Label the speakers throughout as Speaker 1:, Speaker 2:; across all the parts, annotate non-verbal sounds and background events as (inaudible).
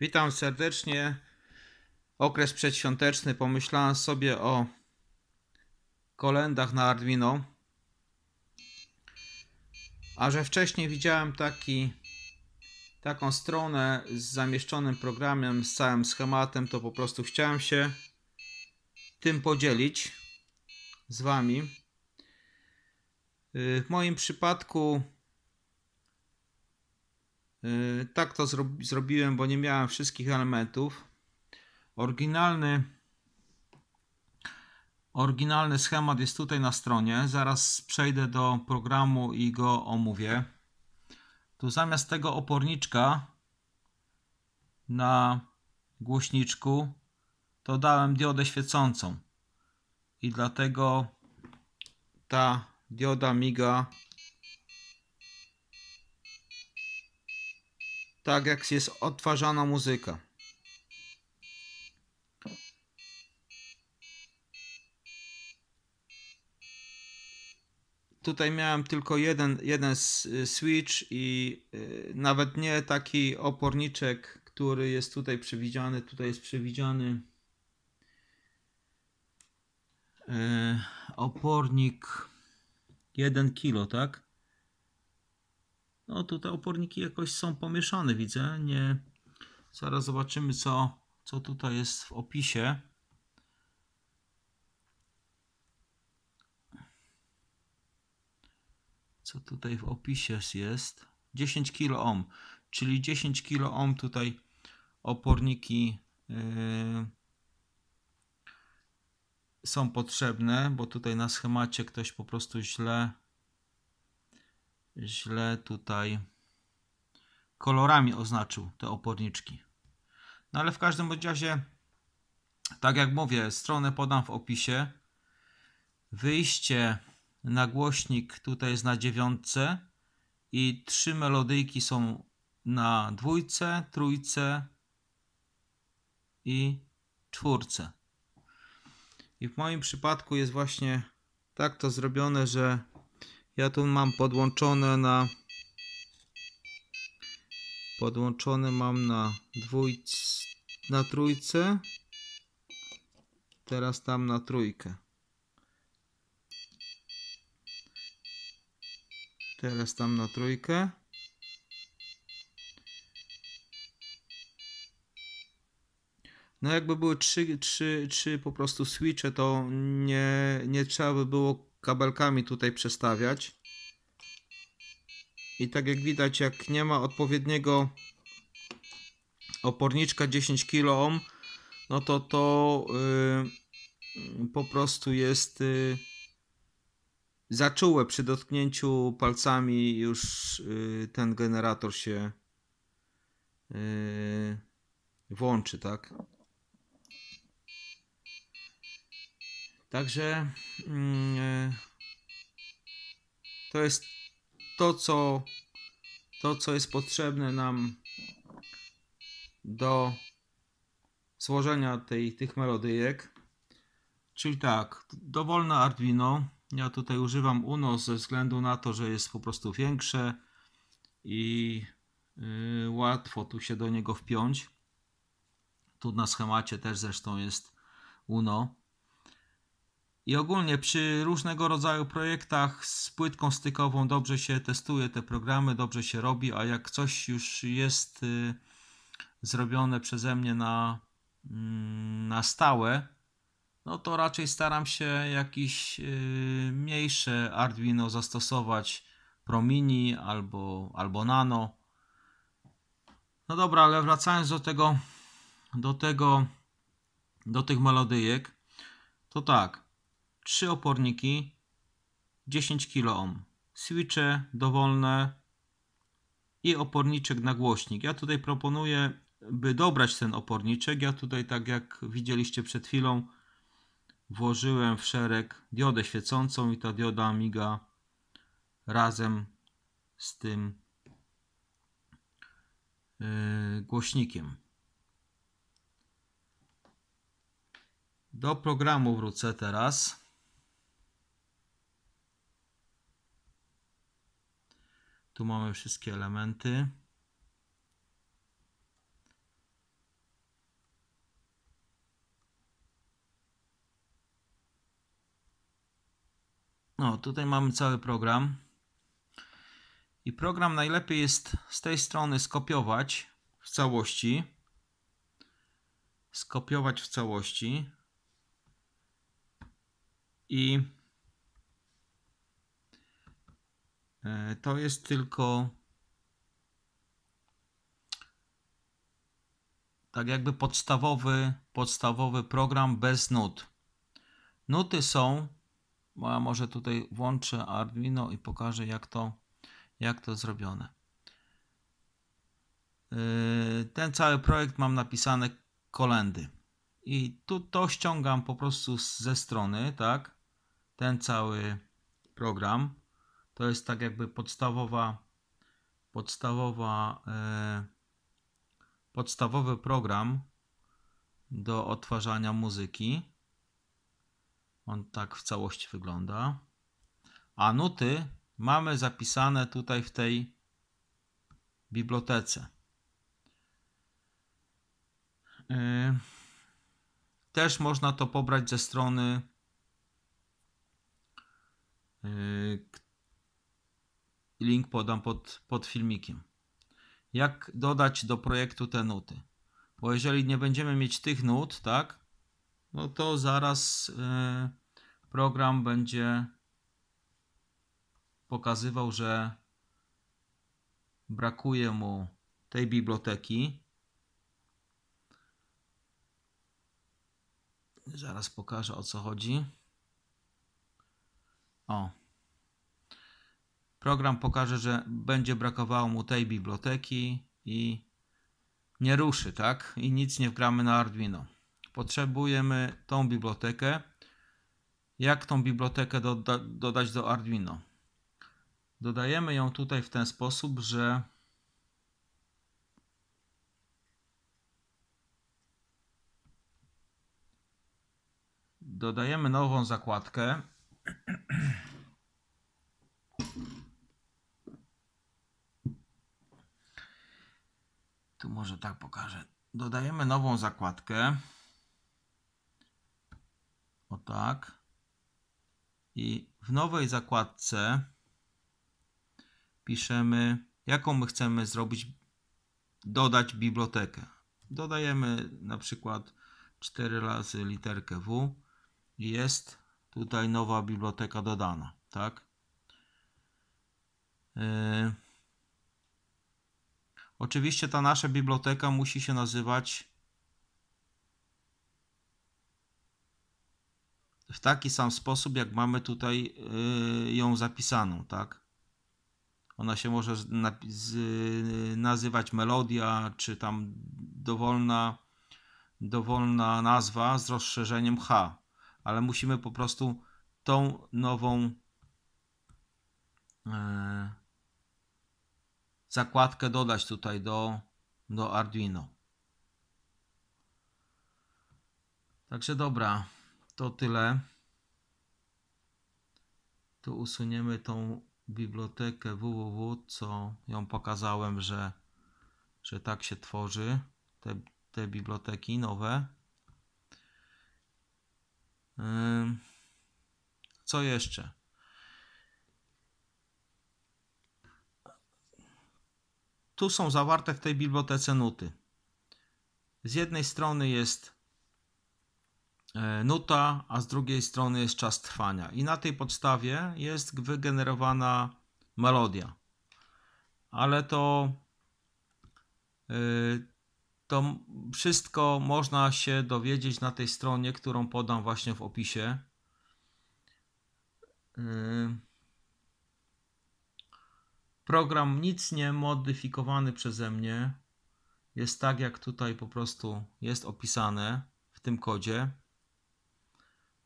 Speaker 1: Witam serdecznie. Okres przedświąteczny. Pomyślałem sobie o kolendach na Arduino. A że wcześniej widziałem taki, taką stronę z zamieszczonym programem, z całym schematem, to po prostu chciałem się tym podzielić z Wami. Y, w moim przypadku Y, tak to zro zrobiłem, bo nie miałem wszystkich elementów. Oryginalny, oryginalny schemat jest tutaj na stronie. Zaraz przejdę do programu i go omówię. Tu zamiast tego oporniczka na głośniczku to dałem diodę świecącą i dlatego ta dioda miga tak jak jest odtwarzana muzyka. Tutaj miałem tylko jeden, jeden y, switch i yy, nawet nie taki oporniczek, który jest tutaj przewidziany. Tutaj jest przewidziany yy, opornik 1 kilo, tak? No tutaj oporniki jakoś są pomieszane, widzę. Nie. Zaraz zobaczymy, co, co tutaj jest w opisie. Co tutaj w opisie jest? 10 kiloohm, czyli 10 kiloohm tutaj oporniki yy, są potrzebne, bo tutaj na schemacie ktoś po prostu źle źle tutaj kolorami oznaczył te oporniczki. No ale w każdym razie, tak jak mówię, stronę podam w opisie. Wyjście na głośnik tutaj jest na dziewiątce i trzy melodyjki są na dwójce, trójce i czwórce. I w moim przypadku jest właśnie tak to zrobione, że ja tu mam podłączone na podłączone mam na dwójc, na trójce. Teraz tam na trójkę. Teraz tam na trójkę. No jakby były trzy, trzy, trzy po prostu switche, to nie, nie trzeba by było kabelkami tutaj przestawiać. I tak jak widać, jak nie ma odpowiedniego oporniczka 10 kOhm, no to to yy, po prostu jest yy, zaczułe przy dotknięciu palcami już yy, ten generator się yy, włączy, tak? Także mm, e, to jest to, co, to, co jest potrzebne nam do złożenia tej, tych melodyjek. Czyli tak, dowolne Arduino. Ja tutaj używam UNO ze względu na to, że jest po prostu większe i yy, łatwo tu się do niego wpiąć. Tu na schemacie też zresztą jest UNO. I ogólnie przy różnego rodzaju projektach z płytką stykową dobrze się testuje te programy, dobrze się robi, a jak coś już jest y, zrobione przeze mnie na, mm, na stałe, no to raczej staram się jakieś y, mniejsze Arduino zastosować, Promini albo, albo Nano. No dobra, ale wracając do tego, do tego, do tych melodyjek, to tak trzy oporniki 10 kOhm, switche dowolne i oporniczek na głośnik. Ja tutaj proponuję, by dobrać ten oporniczek. Ja tutaj, tak jak widzieliście przed chwilą, włożyłem w szereg diodę świecącą i ta dioda miga razem z tym y, głośnikiem. Do programu wrócę teraz. Tu mamy wszystkie elementy. No, tutaj mamy cały program. I program najlepiej jest z tej strony skopiować w całości. Skopiować w całości. I E, to jest tylko tak jakby podstawowy, podstawowy program bez nut. Nuty są, bo ja może tutaj włączę Arduino i pokażę jak to, jak to zrobione. E, ten cały projekt mam napisane kolendy. I tu to ściągam po prostu ze strony, tak? Ten cały program. To jest tak jakby podstawowa, podstawowa, e, podstawowy program do odtwarzania muzyki. On tak w całości wygląda. A nuty mamy zapisane tutaj w tej bibliotece. E, też można to pobrać ze strony, e, Link podam pod, pod filmikiem. Jak dodać do projektu te nuty? Bo jeżeli nie będziemy mieć tych nut, tak, no to zaraz e, program będzie pokazywał, że brakuje mu tej biblioteki. Zaraz pokażę o co chodzi. O, Program pokaże, że będzie brakowało mu tej biblioteki i nie ruszy, tak? I nic nie wgramy na Arduino. Potrzebujemy tą bibliotekę. Jak tą bibliotekę doda dodać do Arduino? Dodajemy ją tutaj w ten sposób, że dodajemy nową zakładkę (clears throat) Tu może tak pokażę. Dodajemy nową zakładkę. O tak. I w nowej zakładce piszemy, jaką my chcemy zrobić, dodać bibliotekę. Dodajemy na przykład 4 razy literkę W i jest tutaj nowa biblioteka dodana, tak? Yy. Oczywiście ta nasza biblioteka musi się nazywać w taki sam sposób, jak mamy tutaj y, ją zapisaną, tak? Ona się może y, nazywać melodia, czy tam dowolna, dowolna nazwa z rozszerzeniem H, ale musimy po prostu tą nową y, zakładkę dodać tutaj do, do Arduino. Także dobra, to tyle. Tu usuniemy tą bibliotekę www, co ją pokazałem, że, że tak się tworzy te, te biblioteki nowe. Co jeszcze? Tu są zawarte w tej bibliotece nuty. Z jednej strony jest e, nuta, a z drugiej strony jest czas trwania. I na tej podstawie jest wygenerowana melodia. Ale to, e, to wszystko można się dowiedzieć na tej stronie, którą podam właśnie w opisie. E, Program nic nie modyfikowany przeze mnie jest tak, jak tutaj po prostu jest opisane w tym kodzie.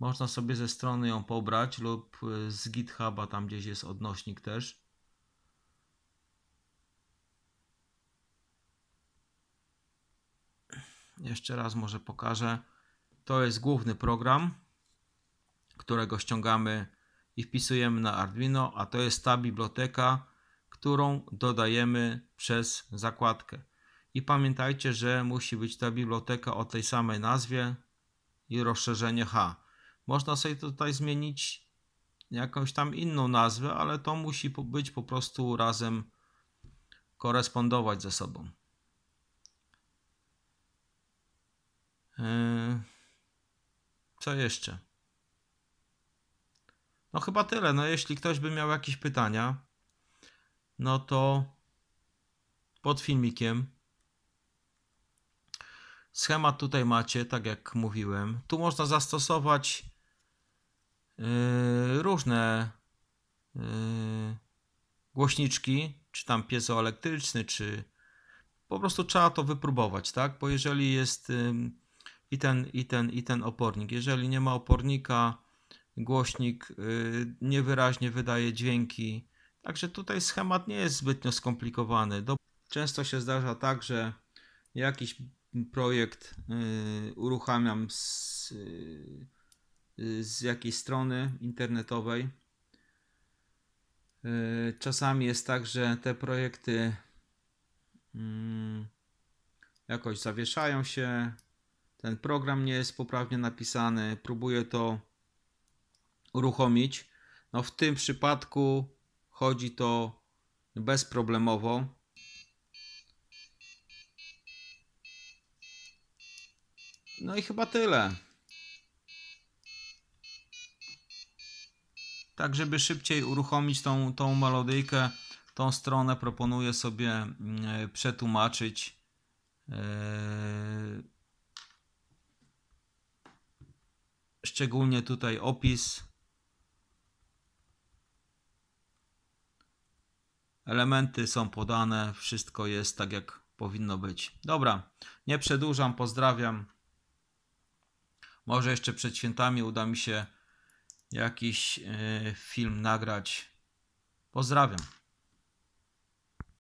Speaker 1: Można sobie ze strony ją pobrać lub y, z GitHuba, tam gdzieś jest odnośnik też. Jeszcze raz może pokażę. To jest główny program, którego ściągamy i wpisujemy na Arduino, a to jest ta biblioteka, którą dodajemy przez zakładkę. I pamiętajcie, że musi być ta biblioteka o tej samej nazwie i rozszerzenie H. Można sobie tutaj zmienić jakąś tam inną nazwę, ale to musi być po prostu razem korespondować ze sobą. Yy, co jeszcze? No chyba tyle. No jeśli ktoś by miał jakieś pytania, no to pod filmikiem schemat tutaj macie, tak jak mówiłem. Tu można zastosować yy, różne yy, głośniczki, czy tam piezoelektryczny, czy po prostu trzeba to wypróbować, tak? Bo jeżeli jest yy, i ten, i ten, i ten opornik, jeżeli nie ma opornika, głośnik yy, niewyraźnie wydaje dźwięki, Także tutaj schemat nie jest zbytnio skomplikowany. Często się zdarza tak, że jakiś projekt y, uruchamiam z, y, z jakiejś strony internetowej. Y, czasami jest tak, że te projekty jakoś zawieszają się, ten program nie jest poprawnie napisany, próbuję to uruchomić. No w tym przypadku chodzi to bezproblemowo. No i chyba tyle. Tak, żeby szybciej uruchomić tą, tą melodyjkę, tą stronę proponuję sobie mm, e, przetłumaczyć. E, szczególnie tutaj opis. Elementy są podane, wszystko jest tak jak powinno być. Dobra, nie przedłużam, pozdrawiam. Może jeszcze przed świętami uda mi się jakiś y, film nagrać. Pozdrawiam.